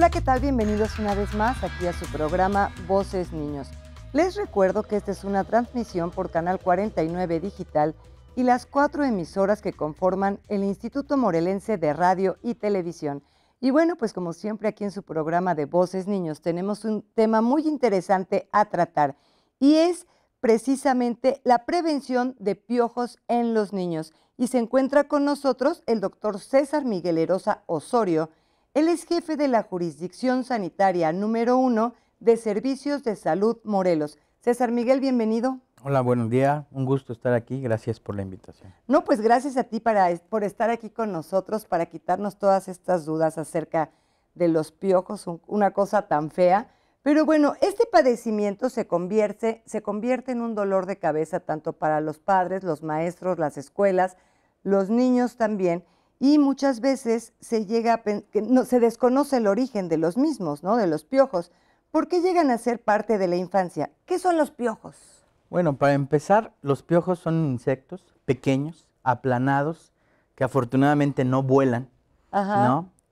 Hola, ¿qué tal? Bienvenidos una vez más aquí a su programa Voces Niños. Les recuerdo que esta es una transmisión por Canal 49 Digital y las cuatro emisoras que conforman el Instituto Morelense de Radio y Televisión. Y bueno, pues como siempre aquí en su programa de Voces Niños tenemos un tema muy interesante a tratar y es precisamente la prevención de piojos en los niños. Y se encuentra con nosotros el doctor César Miguel Erosa Osorio, él es jefe de la jurisdicción sanitaria número uno de Servicios de Salud Morelos. César Miguel, bienvenido. Hola, buen día. Un gusto estar aquí. Gracias por la invitación. No, pues gracias a ti para, por estar aquí con nosotros, para quitarnos todas estas dudas acerca de los piojos, una cosa tan fea. Pero bueno, este padecimiento se convierte, se convierte en un dolor de cabeza tanto para los padres, los maestros, las escuelas, los niños también y muchas veces se llega no, se desconoce el origen de los mismos, ¿no? De los piojos. ¿Por qué llegan a ser parte de la infancia? ¿Qué son los piojos? Bueno, para empezar, los piojos son insectos pequeños, aplanados, que afortunadamente no vuelan,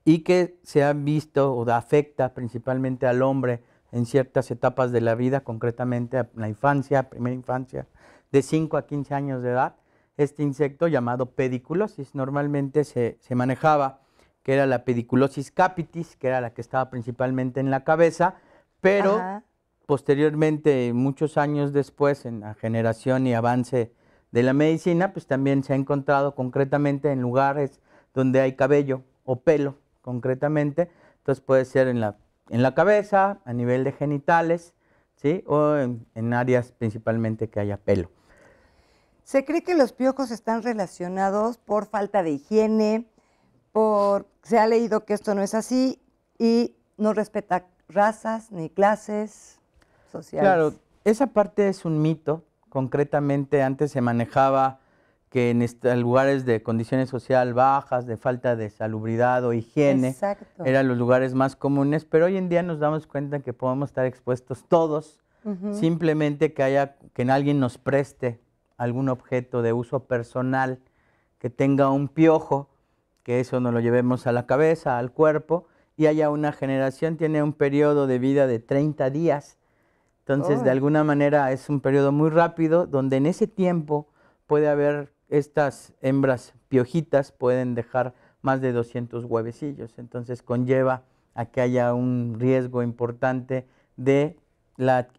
Y que se han visto o afecta principalmente al hombre en ciertas etapas de la vida, concretamente en la infancia, primera infancia, de 5 a 15 años de edad, este insecto llamado pediculosis. Normalmente se, manejaba que era la pediculosis capitis, que era la que estaba principalmente en la cabeza, pero posteriormente, muchos años después, en la generación y avance de la medicina, pues también se ha encontrado concretamente en lugares donde hay cabello o pelo, concretamente. Entonces puede ser en la, en la cabeza, a nivel de genitales, ¿sí? O en áreas principalmente que haya pelo. Se cree que los piojos están relacionados por falta de higiene, por se ha leído que esto no es así y no respeta razas ni clases sociales. Claro, esa parte es un mito. Concretamente antes se manejaba que en lugares de condiciones social bajas, de falta de salubridad o higiene, eran los lugares más comunes, pero hoy en día nos damos cuenta que podemos estar expuestos todos, simplemente que haya que alguien nos preste algún objeto de uso personal que tenga un piojo, que eso nos lo llevemos a la cabeza, al cuerpo, y haya una generación, tiene un periodo de vida de 30 días. Entonces, de alguna manera es un periodo muy rápido donde en ese tiempo puede haber estas hembras piojitas, pueden dejar más de 200 huevecillos. Entonces, conlleva a que haya un riesgo importante de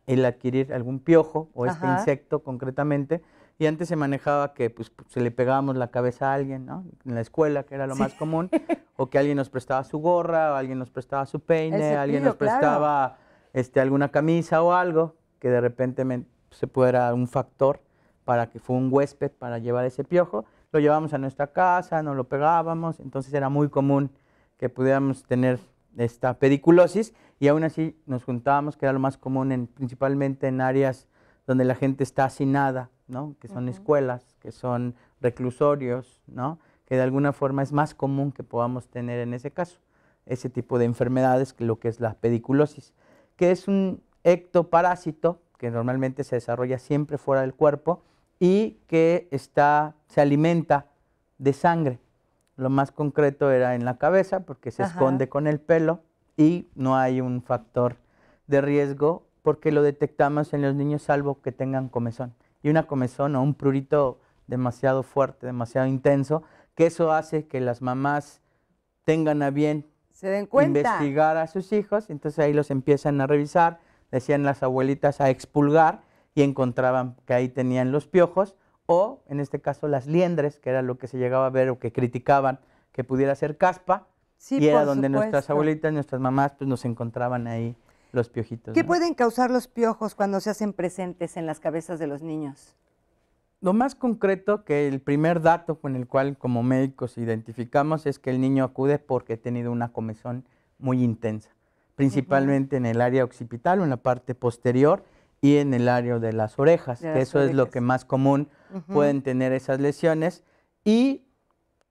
el adquirir algún piojo o este insecto concretamente y antes se manejaba que pues, se le pegábamos la cabeza a alguien, ¿no? En la escuela, que era lo más común, o que alguien nos prestaba su gorra, o alguien nos prestaba su peine, alguien nos prestaba este, alguna camisa o algo, que de repente se pudiera un factor para que fue un huésped para llevar ese piojo. Lo llevábamos a nuestra casa, nos lo pegábamos, entonces era muy común que pudiéramos tener esta pediculosis y aún así nos juntábamos, que era lo más común en, principalmente en áreas donde la gente está sin ¿no? que son escuelas, que son reclusorios, ¿no? que de alguna forma es más común que podamos tener en ese caso ese tipo de enfermedades, que lo que es la pediculosis, que es un ectoparásito que normalmente se desarrolla siempre fuera del cuerpo y que está, se alimenta de sangre. Lo más concreto era en la cabeza porque se esconde con el pelo y no hay un factor de riesgo porque lo detectamos en los niños salvo que tengan comezón. Y una comezón o un prurito demasiado fuerte, demasiado intenso, que eso hace que las mamás tengan a bien investigar a sus hijos, entonces ahí los empiezan a revisar, decían las abuelitas a expulgar y encontraban que ahí tenían los piojos o en este caso las liendres, que era lo que se llegaba a ver o que criticaban que pudiera ser caspa, y era donde nuestras abuelitas, nuestras mamás, pues nos encontraban ahí los piojitos. ¿Qué pueden causar los piojos cuando se hacen presentes en las cabezas de los niños? Lo más concreto que el primer dato con el cual como médicos identificamos es que el niño acude porque ha tenido una comezón muy intensa, principalmente en el área occipital o en la parte posterior y en el área de las orejas, que eso es lo que más común pueden tener esas lesiones. Y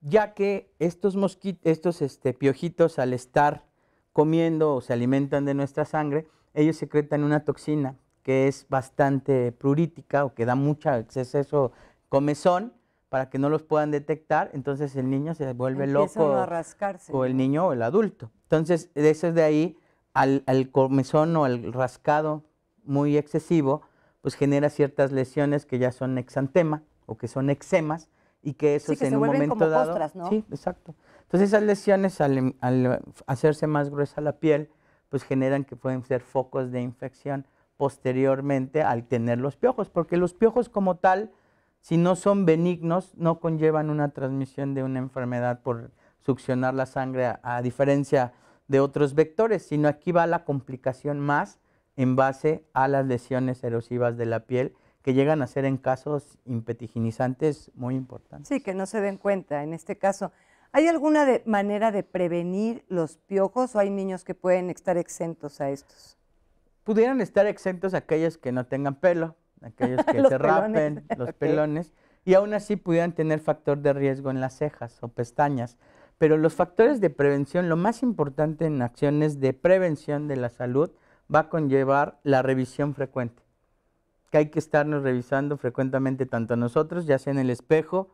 ya que estos, estos este, piojitos al estar comiendo o se alimentan de nuestra sangre, ellos secretan una toxina que es bastante prurítica o que da mucho exceso comezón para que no los puedan detectar, entonces el niño se vuelve loco a rascarse. o el niño o el adulto. Entonces, eso es de ahí al, al comezón o al rascado muy excesivo, pues genera ciertas lesiones que ya son exantema o que son eczemas, y que eso en un momento dado. ¿no? Sí, exacto. Entonces esas lesiones al, em, eh, hacerse más gruesa la piel, pues generan que pueden ser focos de infección posteriormente al tener los piojos, porque los piojos como tal, si no son benignos, no conllevan una transmisión de una enfermedad por succionar la sangre, a diferencia de otros vectores, sino aquí va la complicación más en base a las lesiones erosivas de la piel que llegan a ser en casos impetiginizantes muy importantes. Sí, que no se den cuenta en este caso. ¿Hay alguna manera de prevenir los piojos o hay niños que pueden estar exentos a estos? Pudieran estar exentos aquellos que no tengan pelo, aquellos que se rapen, los pelones, y aún así pudieran tener factor de riesgo en las cejas o pestañas. Pero los factores de prevención, lo más importante en acciones de prevención de la salud, va a conllevar la revisión frecuente que hay que estarnos revisando frecuentemente tanto a nosotros, ya sea en el espejo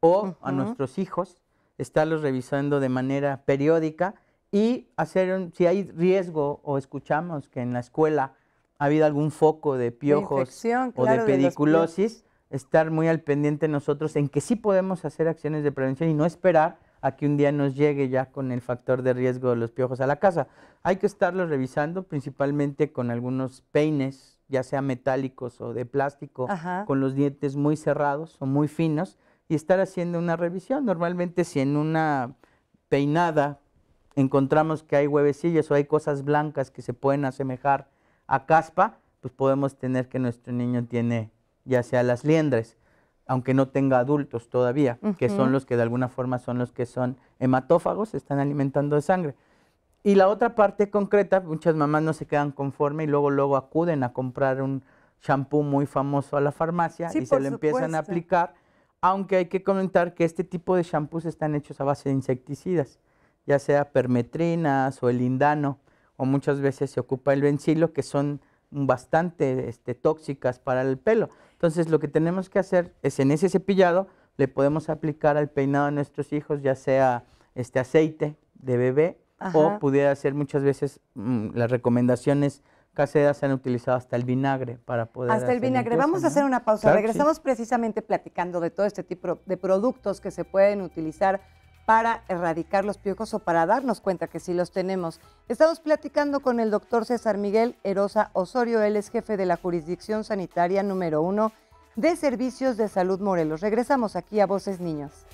o a nuestros hijos, estarlos revisando de manera periódica y hacer, si hay riesgo o escuchamos que en la escuela ha habido algún foco de piojos o de pediculosis, estar muy al pendiente nosotros en que sí podemos hacer acciones de prevención y no esperar a que un día nos llegue ya con el factor de riesgo de los piojos a la casa. Hay que estarlos revisando principalmente con algunos peines ya sea metálicos o de plástico, con los dientes muy cerrados o muy finos, y estar haciendo una revisión. Normalmente si en una peinada encontramos que hay huevecillos o hay cosas blancas que se pueden asemejar a caspa, pues podemos tener que nuestro niño tiene ya sea las liendres, aunque no tenga adultos todavía, que son los que de alguna forma son los que son hematófagos, están alimentando de sangre. Y la otra parte concreta, muchas mamás no se quedan conforme y luego luego acuden a comprar un shampoo muy famoso a la farmacia y se lo empiezan a aplicar, aunque hay que comentar que este tipo de shampoos están hechos a base de insecticidas, ya sea permetrinas o el lindano, o muchas veces se ocupa el bencilo, que son bastante este, tóxicas para el pelo. Entonces lo que tenemos que hacer es en ese cepillado le podemos aplicar al peinado de nuestros hijos, ya sea este aceite de bebé o pudiera ser muchas veces mm, las recomendaciones caseras se han utilizado hasta el vinagre para poder... Hasta el vinagre. Vamos a hacer una pausa. Regresamos precisamente platicando de todo este tipo de productos que se pueden utilizar para erradicar los piojos o para darnos cuenta que sí los tenemos. Estamos platicando con el doctor César Miguel Herosa Osorio. Él es jefe de la jurisdicción sanitaria número uno de Servicios de Salud Morelos. Regresamos aquí a Voces Niños.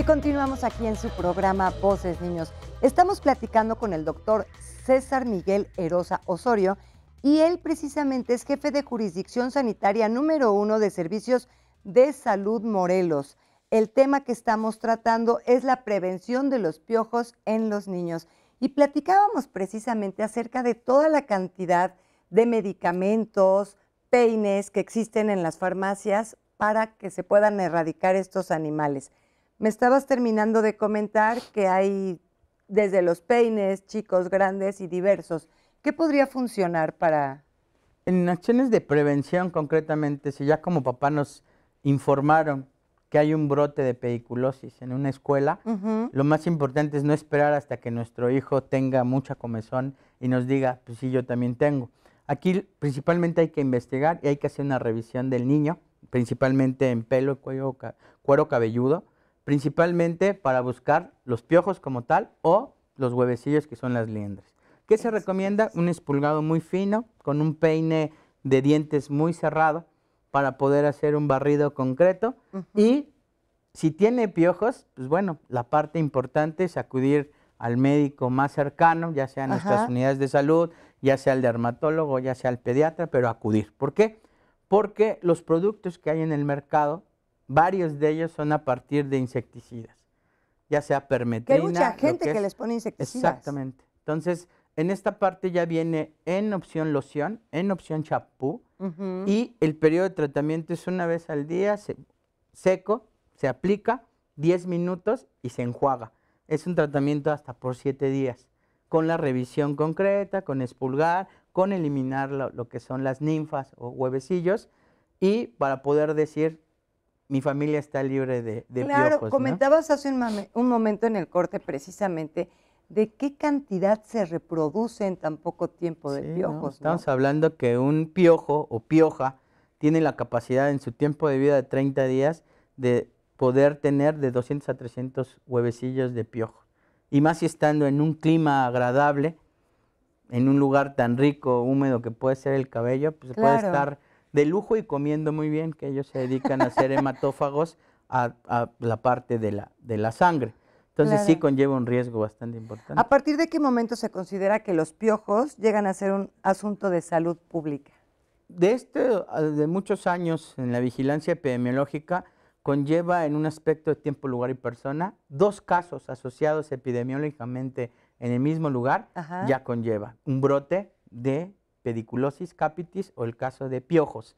Y continuamos aquí en su programa Voces Niños. Estamos platicando con el doctor César Miguel Erosa Osorio y él precisamente es jefe de jurisdicción sanitaria número uno de servicios de salud Morelos. El tema que estamos tratando es la prevención de los piojos en los niños y platicábamos precisamente acerca de toda la cantidad de medicamentos, peines que existen en las farmacias para que se puedan erradicar estos animales. Me estabas terminando de comentar que hay desde los peines, chicos, grandes y diversos. ¿Qué podría funcionar para...? En acciones de prevención concretamente, si ya como papá nos informaron que hay un brote de pediculosis en una escuela, lo más importante es no esperar hasta que nuestro hijo tenga mucha comezón y nos diga, pues sí, yo también tengo. Aquí principalmente hay que investigar y hay que hacer una revisión del niño, principalmente en pelo, cuello, cuero cabelludo, principalmente para buscar los piojos como tal o los huevecillos que son las liendres. ¿Qué se recomienda? Un espulgado muy fino con un peine de dientes muy cerrado para poder hacer un barrido concreto y si tiene piojos, pues bueno, la parte importante es acudir al médico más cercano, ya sea a nuestras unidades de salud, ya sea al dermatólogo, ya sea al pediatra, pero acudir. ¿Por qué? Porque los productos que hay en el mercado varios de ellos son a partir de insecticidas, ya sea permetrina. Que hay mucha gente que, les pone insecticidas. Exactamente. Entonces, en esta parte ya viene en opción loción, en opción chapú, y el periodo de tratamiento es una vez al día, seco, se aplica 10 minutos y se enjuaga. Es un tratamiento hasta por 7 días, con la revisión concreta, con espulgar, con eliminar lo que son las ninfas o huevecillos, y para poder decir mi familia está libre de, de claro, comentabas hace un, momento en el corte precisamente de qué cantidad se reproduce en tan poco tiempo de piojos. estamos hablando que un piojo o pioja tiene la capacidad en su tiempo de vida de 30 días de poder tener de 200 a 300 huevecillos de piojo. Y más si estando en un clima agradable, en un lugar tan rico, húmedo que puede ser el cabello, pues se puede estar de lujo y comiendo muy bien, que ellos se dedican a hacer hematófagos a, la parte de la, de la sangre. Entonces sí conlleva un riesgo bastante importante. ¿A partir de qué momento se considera que los piojos llegan a ser un asunto de salud pública? De este, de muchos años en la vigilancia epidemiológica, conlleva en un aspecto de tiempo, lugar y persona, dos casos asociados epidemiológicamente en el mismo lugar, ya conlleva un brote de pediculosis capitis o el caso de piojos.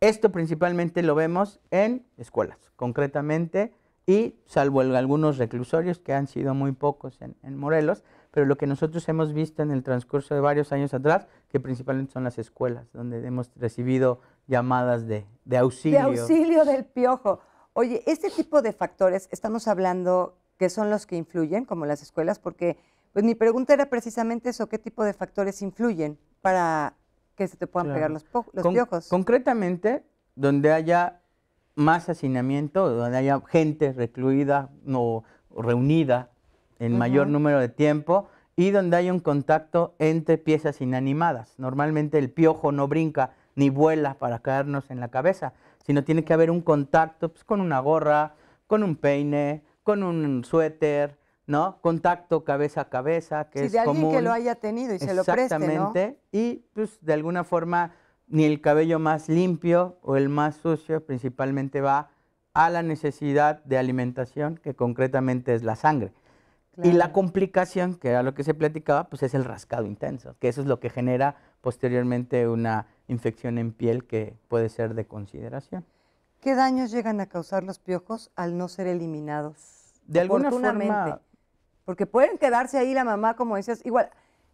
Esto principalmente lo vemos en escuelas, concretamente, y salvo algunos reclusorios que han sido muy pocos en, Morelos, pero lo que nosotros hemos visto en el transcurso de varios años atrás, que principalmente son las escuelas, donde hemos recibido llamadas de, auxilio. De auxilio del piojo. Oye, este tipo de factores, estamos hablando que son los que influyen, como las escuelas, porque pues mi pregunta era precisamente eso, ¿qué tipo de factores influyen? para que se te puedan pegar los, piojos. Concretamente, donde haya más hacinamiento, donde haya gente recluida o reunida en mayor número de tiempo y donde haya un contacto entre piezas inanimadas. Normalmente el piojo no brinca ni vuela para caernos en la cabeza, sino tiene que haber un contacto pues, con una gorra, con un peine, con un suéter, ¿no? Contacto cabeza a cabeza, que de alguien que lo haya tenido y se lo preste, Exactamente. Y pues de alguna forma ni el cabello más limpio o el más sucio principalmente va a la necesidad de alimentación, que concretamente es la sangre. Y la complicación, que era lo que se platicaba, pues es el rascado intenso, que eso es lo que genera posteriormente una infección en piel que puede ser de consideración. ¿Qué daños llegan a causar los piojos al no ser eliminados? De alguna forma, porque pueden quedarse ahí la mamá, como decías, igual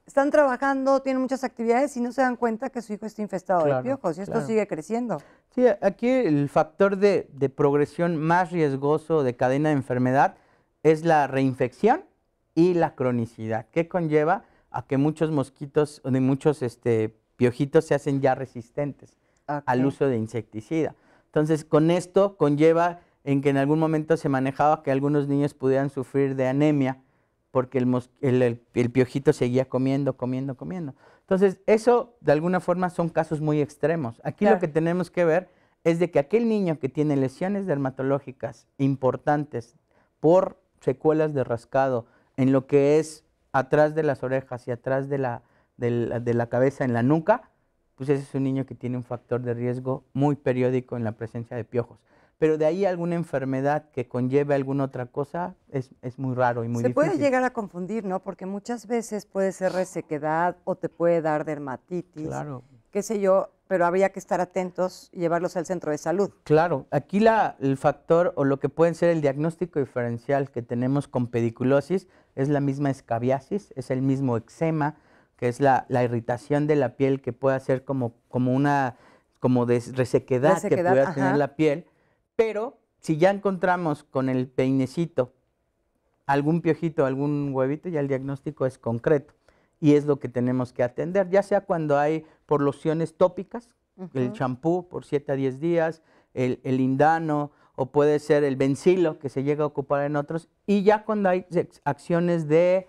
están trabajando, tienen muchas actividades y no se dan cuenta que su hijo está infestado de piojos y esto sigue creciendo. Sí, aquí el factor de, progresión más riesgoso de cadena de enfermedad es la reinfección y la cronicidad, que conlleva a que muchos mosquitos o de muchos este, piojitos se hacen ya resistentes al uso de insecticida. Entonces, con esto conlleva en que en algún momento se manejaba que algunos niños pudieran sufrir de anemia porque el, piojito seguía comiendo, comiendo, comiendo. Entonces, eso de alguna forma son casos muy extremos. Aquí lo que tenemos que ver es de que aquel niño que tiene lesiones dermatológicas importantes por secuelas de rascado en lo que es atrás de las orejas y atrás de la cabeza, en la nuca, pues ese es un niño que tiene un factor de riesgo muy periódico en la presencia de piojos. Pero de ahí alguna enfermedad que conlleve alguna otra cosa es, muy raro y muy difícil. Se puede llegar a confundir, ¿no? Porque muchas veces puede ser resequedad o te puede dar dermatitis. Claro. Qué sé yo, pero habría que estar atentos y llevarlos al centro de salud. Claro, aquí la, el factor o lo que puede ser el diagnóstico diferencial que tenemos con pediculosis es la misma escabiasis, es el mismo eczema, que es la, irritación de la piel que puede hacer como, como una como de resequedad, que pueda tener la piel pero si ya encontramos con el peinecito algún piojito, algún huevito, ya el diagnóstico es concreto y es lo que tenemos que atender, ya sea cuando hay por lociones tópicas, el champú por 7 a 10 días, el, el, indano o puede ser el bencilo que se llega a ocupar en otros, y ya cuando hay acciones de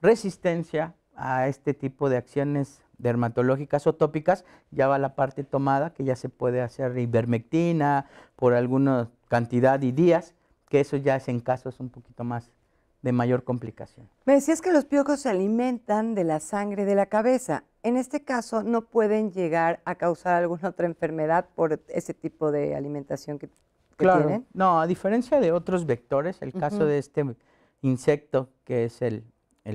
resistencia a este tipo de acciones dermatológicas o tópicas, ya va la parte tomada, que ya se puede hacer ivermectina por alguna cantidad y días, que eso ya es en casos un poquito más de mayor complicación. Me decías que los piojos se alimentan de la sangre de la cabeza. En este caso, ¿no pueden llegar a causar alguna otra enfermedad por ese tipo de alimentación que, que claro. No, a diferencia de otros vectores, el caso de este insecto que es el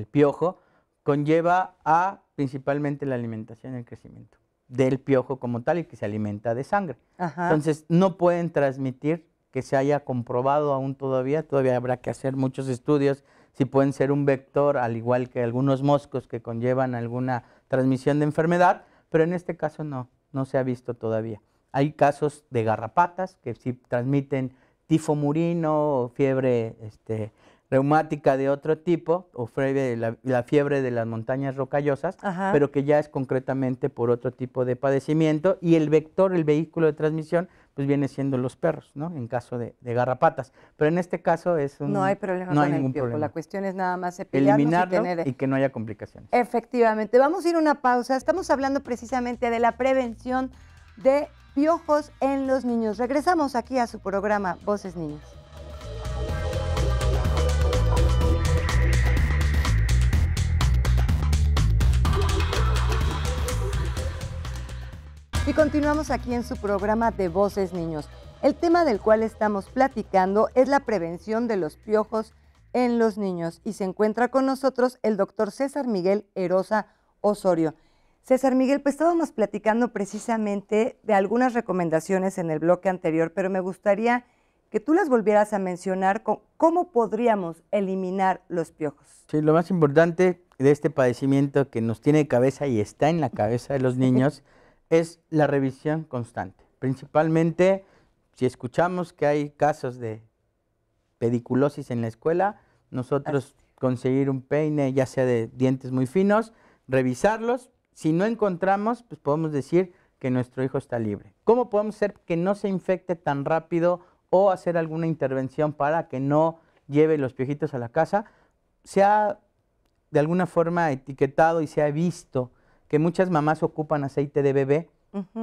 piojo, conlleva a principalmente la alimentación y el crecimiento del piojo como tal y que se alimenta de sangre. Entonces, no pueden transmitir que se haya comprobado aún todavía, todavía habrá que hacer muchos estudios si pueden ser un vector, al igual que algunos moscos que conllevan alguna transmisión de enfermedad, pero en este caso no, no se ha visto todavía. Hay casos de garrapatas que sí transmiten tifo murino, fiebre este, reumática de otro tipo, o fiebre, la, fiebre de las montañas rocallosas, pero que ya es concretamente por otro tipo de padecimiento, y el vector, el vehículo de transmisión, pues viene siendo los perros, ¿no? En caso de, garrapatas. Pero en este caso es un... No hay problema no hay ningún problema. la cuestión es nada más eliminarlo y, y que no haya complicaciones. Efectivamente, vamos a ir a una pausa, estamos hablando precisamente de la prevención de piojos en los niños. Regresamos aquí a su programa Voces Niños. Y continuamos aquí en su programa de Voces Niños. El tema del cual estamos platicando es la prevención de los piojos en los niños y se encuentra con nosotros el doctor César Miguel Erosa Osorio. César Miguel, pues estábamos platicando precisamente de algunas recomendaciones en el bloque anterior, pero me gustaría que tú las volvieras a mencionar, con cómo podríamos eliminar los piojos. Sí, lo más importante de este padecimiento que nos tiene cabeza y está en la cabeza de los niños es la revisión constante. Principalmente, si escuchamos que hay casos de pediculosis en la escuela, nosotros conseguir un peine, ya sea de dientes muy finos, revisarlos. Si no encontramos, pues podemos decir que nuestro hijo está libre. ¿Cómo podemos hacer que no se infecte tan rápido o hacer alguna intervención para que no lleve los piojitos a la casa? Se ha de alguna forma etiquetado y se ha visto que muchas mamás ocupan aceite de bebé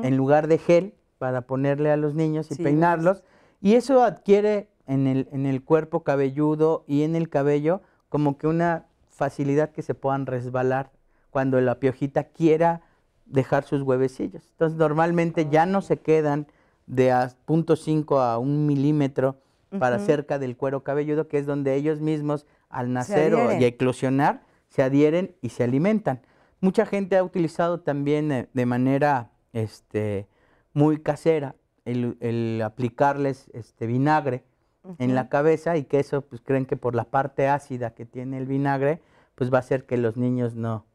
en lugar de gel para ponerle a los niños y peinarlos. Y eso adquiere en el, el cuerpo cabelludo y en el cabello como que una facilidad que se puedan resbalar cuando la piojita quiera dejar sus huevecillos. Entonces normalmente ya no se quedan de a 0.5 a 1 milímetro para cerca del cuero cabelludo, que es donde ellos mismos al nacer o, y eclosionar se adhieren y se alimentan. Mucha gente ha utilizado también eh, de manera este, muy casera el, aplicarles este vinagre en la cabeza y que eso pues creen que por la parte ácida que tiene el vinagre pues va a hacer que los niños no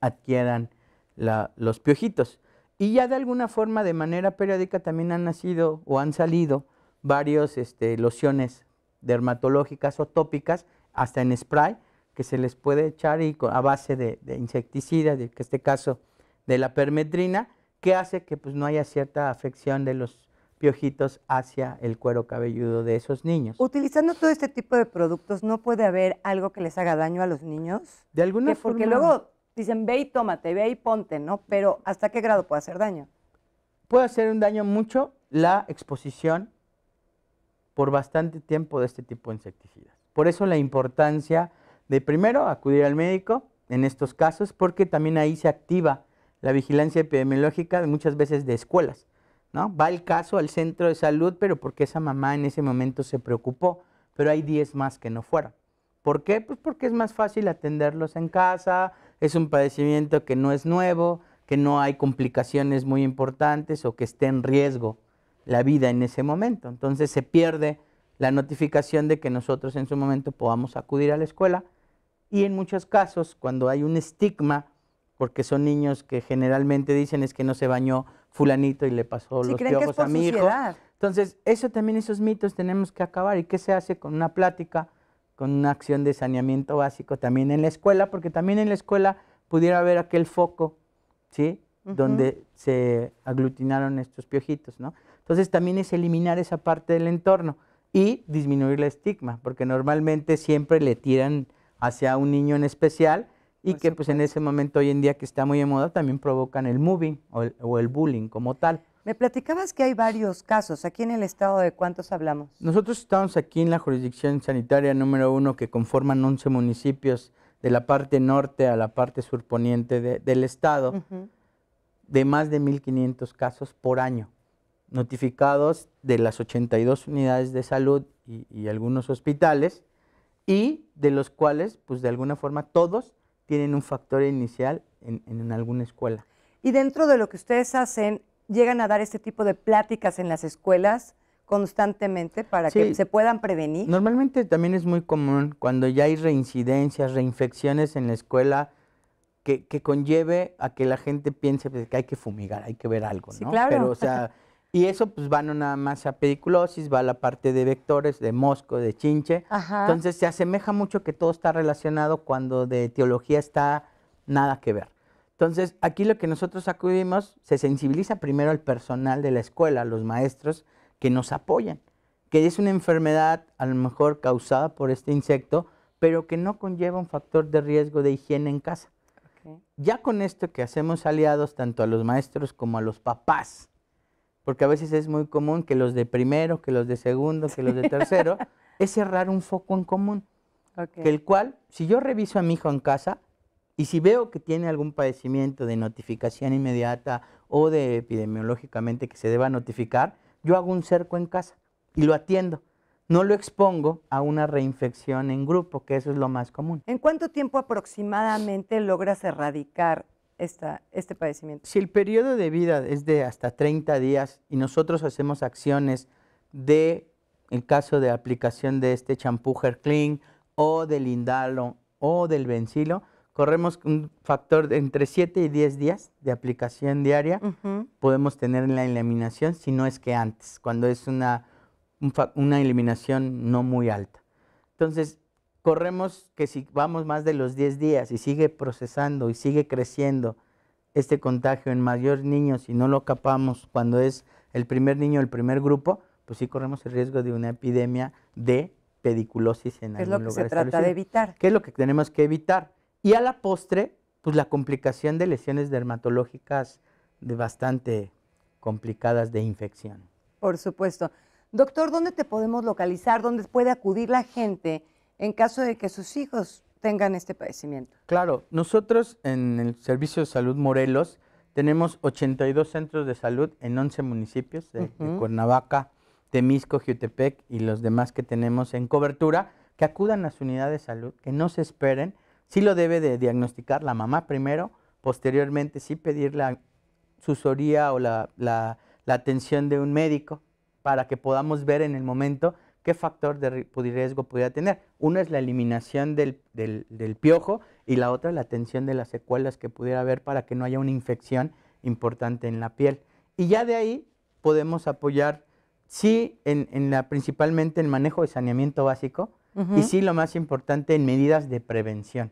adquieran los piojitos. Y ya de alguna forma, de manera periódica, también han nacido o han salido varios este, lociones dermatológicas o tópicas, hasta en spray, que se les puede echar y a base de, de insecticidas, en este caso de la permetrina, que hace que pues, no haya cierta afección de los piojitos hacia el cuero cabelludo de esos niños. Utilizando todo este tipo de productos, ¿no puede haber algo que les haga daño a los niños? De alguna forma. Porque luego dicen, ve y tómate, ve y ponte, ¿no? Pero ¿hasta qué grado puede hacer daño? Puede hacer un daño mucho la exposición por bastante tiempo de este tipo de insecticidas. Por eso la importancia de primero acudir al médico en estos casos, porque también ahí se activa la vigilancia epidemiológica muchas veces de escuelas. ¿no? Va el caso al centro de salud, pero porque esa mamá en ese momento se preocupó, pero hay 10 más que no fueron. ¿Por qué? Pues porque es más fácil atenderlos en casa, es un padecimiento que no es nuevo, que no hay complicaciones muy importantes o que esté en riesgo la vida en ese momento. Entonces se pierde la notificación de que nosotros en su momento podamos acudir a la escuela y en muchos casos, cuando hay un estigma, porque son niños que generalmente dicen es que no se bañó fulanito y le pasó los piojos a mi Entonces, eso también, esos mitos tenemos que acabar. ¿Y qué se hace con una plática, con una acción de saneamiento básico también en la escuela? Porque también en la escuela pudiera haber aquel foco, ¿sí? Donde se aglutinaron estos piojitos, ¿no? Entonces, también es eliminar esa parte del entorno y disminuir el estigma, porque normalmente siempre le tiran hacia un niño en especial y que pues en ese momento hoy en día que está muy en moda también provocan el moving o el, bullying como tal. Me platicabas que hay varios casos. Aquí en el estado de cuántos hablamos? Nosotros estamos aquí en la jurisdicción sanitaria número uno que conforman 11 municipios de la parte norte a la parte surponiente del estado, de más de 1.500 casos por año, notificados de las 82 unidades de salud y algunos hospitales y de los cuales, pues de alguna forma, todos tienen un factor inicial en, alguna escuela. Y dentro de lo que ustedes hacen, llegan a dar este tipo de pláticas en las escuelas constantemente para que se puedan prevenir. Normalmente también es muy común cuando ya hay reincidencias, reinfecciones en la escuela, que, que, conlleve a que la gente piense pues, que hay que fumigar, hay que ver algo, ¿no? claro. Pero, o sea, Y eso pues va no nada más a pediculosis, va a la parte de vectores, de mosco, de chinche. Entonces se asemeja mucho que todo está relacionado cuando de etiología está nada que ver. Entonces aquí lo que nosotros acudimos, se sensibiliza primero al personal de la escuela, a los maestros que nos apoyan, que es una enfermedad a lo mejor causada por este insecto, pero que no conlleva un factor de riesgo de higiene en casa. Ya con esto que hacemos aliados tanto a los maestros como a los papás, porque a veces es muy común que los de primero, que los de segundo, que los de tercero, es cerrar un foco en común. Que el cual, si yo reviso a mi hijo en casa y si veo que tiene algún padecimiento de notificación inmediata o de epidemiológicamente que se deba notificar, yo hago un cerco en casa y lo atiendo. No lo expongo a una reinfección en grupo, que eso es lo más común. ¿En cuánto tiempo aproximadamente logras erradicar este padecimiento. Si el periodo de vida es de hasta 30 días y nosotros hacemos acciones de, en caso de aplicación de este champú Clean o del Indalo o del Bencilo, corremos un factor de entre 7 y 10 días de aplicación diaria, podemos tener la eliminación, si no es que antes, cuando es una, una eliminación no muy alta. Entonces, corremos que si vamos más de los 10 días y sigue procesando y sigue creciendo este contagio en mayores niños y no lo capamos cuando es el primer niño, el primer grupo, pues sí corremos el riesgo de una epidemia de pediculosis en algún Es lo que se trata de evitar. ¿Qué es lo que tenemos que evitar? Y a la postre, pues la complicación de lesiones dermatológicas de bastante complicadas de infección. Por supuesto. Doctor, ¿dónde te podemos localizar? ¿Dónde puede acudir la gente? en caso de que sus hijos tengan este padecimiento. Claro, nosotros en el Servicio de Salud Morelos tenemos 82 centros de salud en 11 municipios de, Cuernavaca, Temisco, Jutepec y los demás que tenemos en cobertura, que acudan a su unidad de salud, que no se esperen, sí lo debe de diagnosticar la mamá primero, posteriormente sí pedir la susoría o la, la atención de un médico para que podamos ver en el momento qué factor de riesgo pudiera tener. Una es la eliminación del, piojo y la otra la atención de las secuelas que pudiera haber para que no haya una infección importante en la piel. Y ya de ahí podemos apoyar, sí, en, la, principalmente en manejo de saneamiento básico y sí, lo más importante, en medidas de prevención.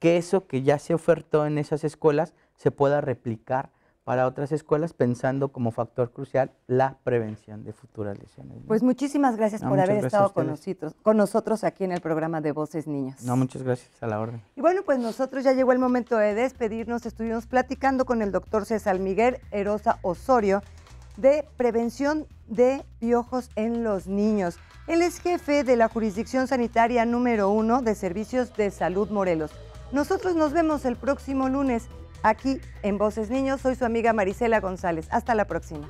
Que eso que ya se ofertó en esas escuelas se pueda replicar para otras escuelas pensando como factor crucial la prevención de futuras lesiones. Pues muchísimas gracias por haber estado con nosotros, aquí en el programa de Voces Niños. No, muchas gracias, a la orden. Y bueno, pues nosotros ya llegó el momento de despedirnos. Estuvimos platicando con el doctor César Miguel Erosa Osorio de prevención de piojos en los niños. Él es jefe de la jurisdicción sanitaria número uno de Servicios de Salud Morelos. Nosotros nos vemos el próximo lunes aquí en Voces Niños. Soy su amiga Marisela González. Hasta la próxima.